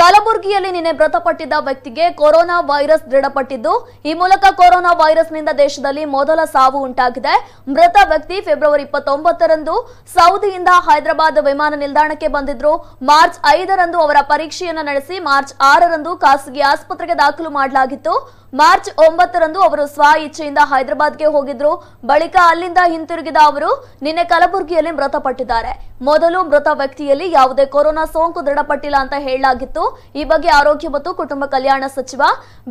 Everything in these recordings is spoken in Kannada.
కాల ಕಲಬುರಗಿಯಲ್ಲಿ ನಿನ್ನೆ ಮೃತಪಟ್ಟಿದ್ದ ವ್ಯಕ್ತಿಗೆ ಕೊರೋನಾ ವೈರಸ್ ದೃಢಪಟ್ಟಿದ್ದು ಈ ಮೂಲಕ ಕೊರೋನಾ ವೈರಸ್ನಿಂದ ದೇಶದಲ್ಲಿ ಮೊದಲ ಸಾವು ಉಂಟಾಗಿದೆ ಮೃತ ವ್ಯಕ್ತಿ ಫೆಬ್ರವರಿ ಇಪ್ಪತ್ತೊಂಬತ್ತರಂದು ಸೌದಿಯಿಂದ ಹೈದರಾಬಾದ್ ವಿಮಾನ ನಿಲ್ದಾಣಕ್ಕೆ ಬಂದಿದ್ರು ಮಾರ್ಚ್ ಐದರಂದು ಅವರ ಪರೀಕ್ಷೆಯನ್ನು ನಡೆಸಿ ಮಾರ್ಚ್ ಆರರಂದು ಖಾಸಗಿ ಆಸ್ಪತ್ರೆಗೆ ದಾಖಲು ಮಾಡಲಾಗಿತ್ತು ಮಾರ್ಚ್ ಒಂಬತ್ತರಂದು ಅವರು ಸ್ವ ಇಚ್ಛೆಯಿಂದ ಹೈದರಾಬಾದ್ಗೆ ಹೋಗಿದ್ರು ಬಳಿಕ ಅಲ್ಲಿಂದ ಹಿಂತಿರುಗಿದ ಅವರು ನಿನ್ನೆ ಕಲಬುರಗಿಯಲ್ಲಿ ಮೃತಪಟ್ಟಿದ್ದಾರೆ ಮೊದಲು ಮೃತ ವ್ಯಕ್ತಿಯಲ್ಲಿ ಯಾವುದೇ ಕೊರೋನಾ ಸೋಂಕು ದೃಢಪಟ್ಟಿಲ್ಲ ಅಂತ ಹೇಳಲಾಗಿತ್ತು ಈ ಬಗ್ಗೆ ಆರೋಗ್ಯ ಮತ್ತು ಕುಟುಂಬ ಕಲ್ಯಾಣ ಸಚಿವ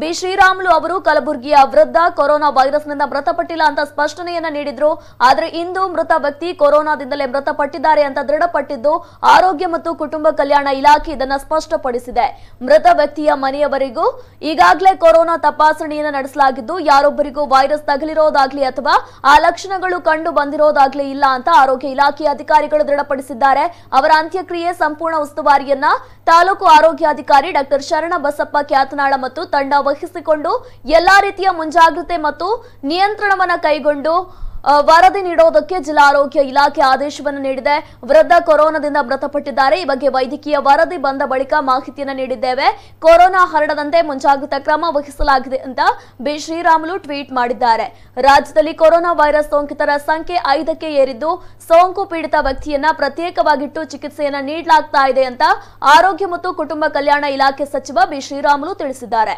ಬಿ ಶ್ರೀರಾಮುಲು ಅವರು ಕಲಬುರಗಿಯ ವೃದ್ಧ ಕೊರೋನಾ ವೈರಸ್ನಿಂದ ಮೃತಪಟ್ಟಿಲ್ಲ ಅಂತ ಸ್ಪಷ್ಟನೆಯನ್ನ ನೀಡಿದ್ರು ಆದರೆ ಇಂದು ಮೃತ ವ್ಯಕ್ತಿ ಕೊರೋನಾದಿಂದಲೇ ಮೃತಪಟ್ಟಿದ್ದಾರೆ ಅಂತ ದೃಢಪಟ್ಟಿದ್ದು ಆರೋಗ್ಯ ಮತ್ತು ಕುಟುಂಬ ಕಲ್ಯಾಣ ಇಲಾಖೆ ಇದನ್ನ ಸ್ಪಷ್ಟಪಡಿಸಿದೆ ಮೃತ ವ್ಯಕ್ತಿಯ ಮನೆಯವರಿಗೂ ಈಗಾಗಲೇ ಕೊರೋನಾ ತಪಾಸಣೆಯನ್ನು ನಡೆಸಲಾಗಿದ್ದು ಯಾರೊಬ್ಬರಿಗೂ ವೈರಸ್ ತಗಲಿರೋದಾಗ್ಲಿ ಅಥವಾ ಆ ಲಕ್ಷಣಗಳು ಕಂಡು ಬಂದಿರೋದಾಗ್ಲಿ ಇಲ್ಲ ಅಂತ ಆರೋಗ್ಯ ಇಲಾಖೆಯ ಅಧಿಕಾರಿಗಳು ದೃಢಪಡಿಸಿದ್ದಾರೆ ಅವರ ಅಂತ್ಯಕ್ರಿಯೆ ಸಂಪೂರ್ಣ ಉಸ್ತುವಾರಿಯನ್ನ ತಾಲೂಕು ಆರೋಗ್ಯಾಧಿಕಾರಿ ಜಿಲ್ಲಾಧಿಕಾರಿ ಡಾಕ್ಟರ್ ಶರಣ ಬಸಪ್ಪ ಖ್ಯಾತನಾಳ ಮತ್ತು ತಂಡ ವಹಿಸಿಕೊಂಡು ಎಲ್ಲಾ ರೀತಿಯ ಮುಂಜಾಗ್ರತೆ ಮತ್ತು ನಿಯಂತ್ರಣವನ್ನು ಕೈಗೊಂಡು ವರದಿ ನೀಡೋದಕ್ಕೆ ಜಿಲ್ಲಾ ಆರೋಗ್ಯ ಇಲಾಖೆ ಆದೇಶವನ್ನು ನೀಡಿದೆ ವೃದ್ಧ ಕೊರೋನಾದಿಂದ ಮೃತಪಟ್ಟಿದ್ದಾರೆ ಈ ಬಗ್ಗೆ ವೈದ್ಯಕೀಯ ವರದಿ ಬಂದ ಬಳಿಕ ಮಾಹಿತಿಯನ್ನು ನೀಡಿದ್ದೇವೆ ಕೊರೋನಾ ಹರಡದಂತೆ ಮುಂಜಾಗ್ರತಾ ಕ್ರಮ ವಹಿಸಲಾಗಿದೆ ಅಂತ ಬಿ ಶ್ರೀರಾಮುಲು ಟ್ವೀಟ್ ಮಾಡಿದ್ದಾರೆ ರಾಜ್ಯದಲ್ಲಿ ಕೊರೋನಾ ವೈರಸ್ ಸೋಂಕಿತರ ಸಂಖ್ಯೆ ಐದಕ್ಕೆ ಏರಿದ್ದು ಸೋಂಕು ಪೀಡಿತ ವ್ಯಕ್ತಿಯನ್ನ ಪ್ರತ್ಯೇಕವಾಗಿಟ್ಟು ಚಿಕಿತ್ಸೆಯನ್ನು ನೀಡಲಾಗ್ತಾ ಇದೆ ಅಂತ ಆರೋಗ್ಯ ಮತ್ತು ಕುಟುಂಬ ಕಲ್ಯಾಣ ಇಲಾಖೆ ಸಚಿವ ಬಿ ಶ್ರೀರಾಮುಲು ತಿಳಿಸಿದ್ದಾರೆ